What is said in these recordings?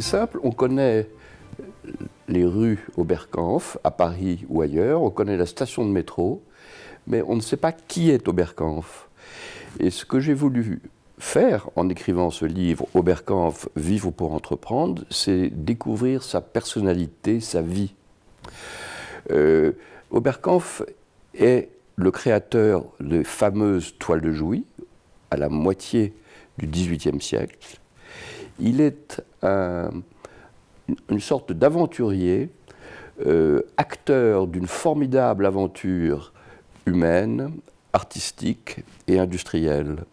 c'est simple, on connaît les rues Oberkampf à Paris ou ailleurs, on connaît la station de métro, mais on ne sait pas qui est Oberkampf. Et ce que j'ai voulu faire en écrivant ce livre, Oberkampf, Vivre pour entreprendre, c'est découvrir sa personnalité, sa vie. Oberkampf euh, est le créateur des fameuses toiles de Jouy, à la moitié du 18e siècle il est euh, une sorte d'aventurier, euh, acteur d'une formidable aventure humaine, artistique et industrielle.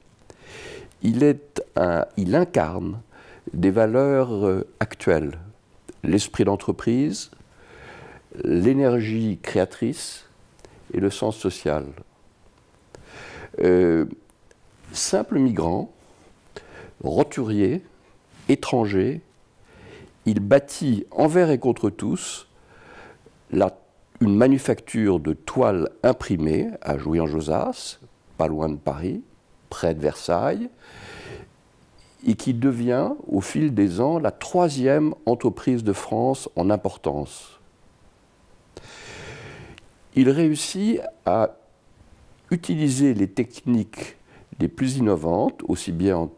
Il, est il incarne des valeurs euh, actuelles, l'esprit d'entreprise, l'énergie créatrice et le sens social. simple migrant, roturier, étranger, il bâtit envers et contre tous une manufacture de toiles imprimées à Jouy-en-Josas, pas loin de Paris, près de Versailles, et qui devient au fil des ans la troisième entreprise de France en importance. Il réussit à utiliser les techniques les plus innovantes, aussi bien en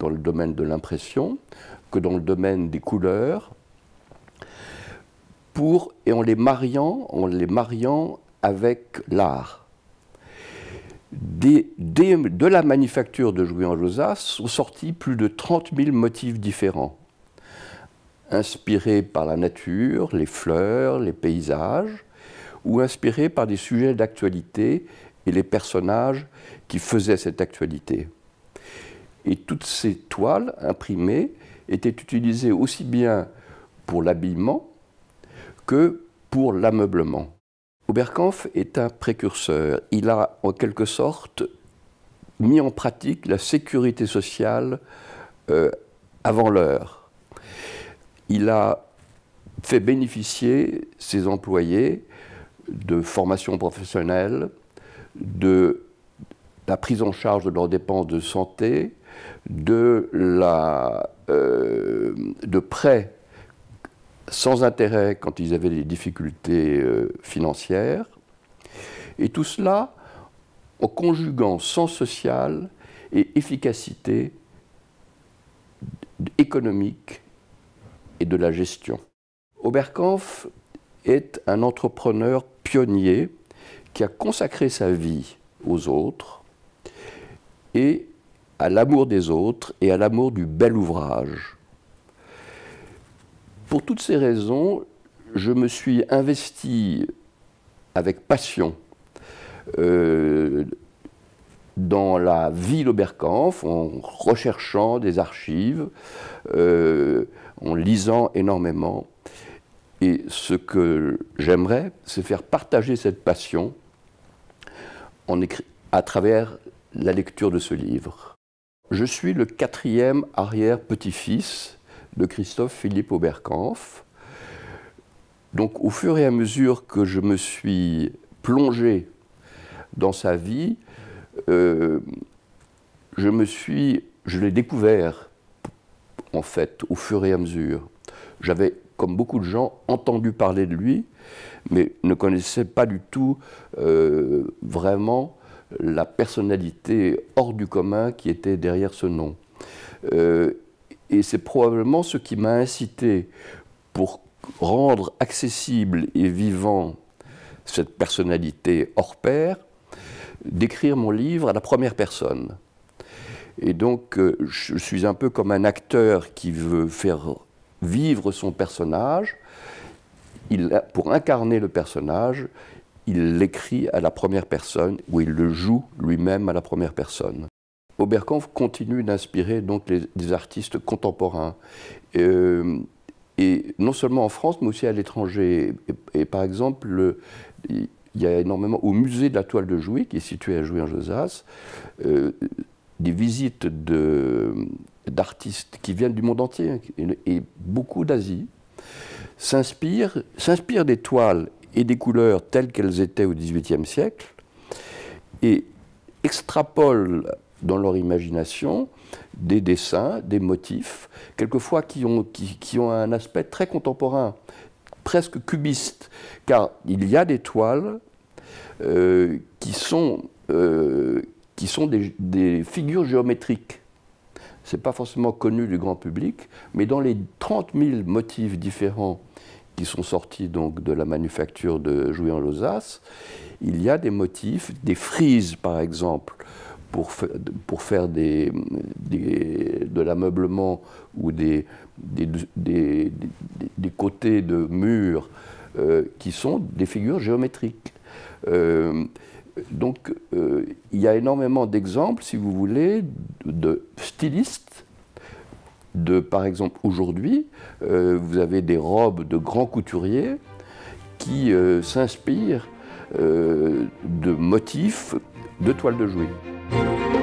dans le domaine de l'impression que dans le domaine des couleurs, pour, et en les mariant, en les mariant avec l'art. Des, de la manufacture de Jouy en Josas sont sortis plus de 30 000 motifs différents, inspirés par la nature, les fleurs, les paysages, ou inspirés par des sujets d'actualité et les personnages qui faisaient cette actualité. Et toutes ces toiles imprimées étaient utilisées aussi bien pour l'habillement que pour l'ameublement. Oberkampf est un précurseur. Il a en quelque sorte mis en pratique la sécurité sociale euh, avant l'heure. Il a fait bénéficier ses employés de formation professionnelle, de la prise en charge de leurs dépenses de santé, de, la, euh, de prêts sans intérêt quand ils avaient des difficultés euh, financières. Et tout cela en conjuguant sens social et efficacité économique et de la gestion. Oberkampf est un entrepreneur pionnier qui a consacré sa vie aux autres et à l'amour des autres et à l'amour du bel ouvrage. Pour toutes ces raisons, je me suis investi avec passion euh, dans la ville d'Oberkampf, en recherchant des archives, euh, en lisant énormément. Et ce que j'aimerais, c'est faire partager cette passion à travers la lecture de ce livre. Je suis le quatrième arrière-petit-fils de Christophe Philippe Oberkampf. Donc au fur et à mesure que je me suis plongé dans sa vie, euh, je me suis, je l'ai découvert en fait au fur et à mesure. J'avais, comme beaucoup de gens, entendu parler de lui, mais ne connaissais pas du tout euh, vraiment la personnalité hors du commun qui était derrière ce nom. Euh, et c'est probablement ce qui m'a incité pour rendre accessible et vivant cette personnalité hors pair, d'écrire mon livre à la première personne. Et donc, euh, je suis un peu comme un acteur qui veut faire vivre son personnage. Il, pour incarner le personnage, il l'écrit à la première personne ou il le joue lui-même à la première personne. Oberkampf continue d'inspirer donc des artistes contemporains. Euh, et non seulement en France, mais aussi à l'étranger. Et, par exemple, il y a énormément, au musée de la toile de Jouy, qui est situé à Jouy-en-Josas, euh, des visites d'artistes qui viennent du monde entier, hein, et, et beaucoup d'Asie, s'inspirent des toiles et des couleurs telles qu'elles étaient au XVIIIe siècle et extrapolent dans leur imagination des dessins, des motifs, quelquefois qui ont, qui, ont un aspect très contemporain, presque cubiste, car il y a des toiles euh, qui sont, euh, qui sont des, des figures géométriques. Ce n'est pas forcément connu du grand public, mais dans les 30 000 motifs différents qui sont sortis donc de la manufacture de jouy en losas il y a des motifs, des frises par exemple, pour, pour faire des, de l'ameublement ou des des, côtés de murs euh, qui sont des figures géométriques. Euh, donc euh, il y a énormément d'exemples, si vous voulez, de, de stylistes par exemple, aujourd'hui, euh, vous avez des robes de grands couturiers qui euh, s'inspirent euh, de motifs de toiles de jouet.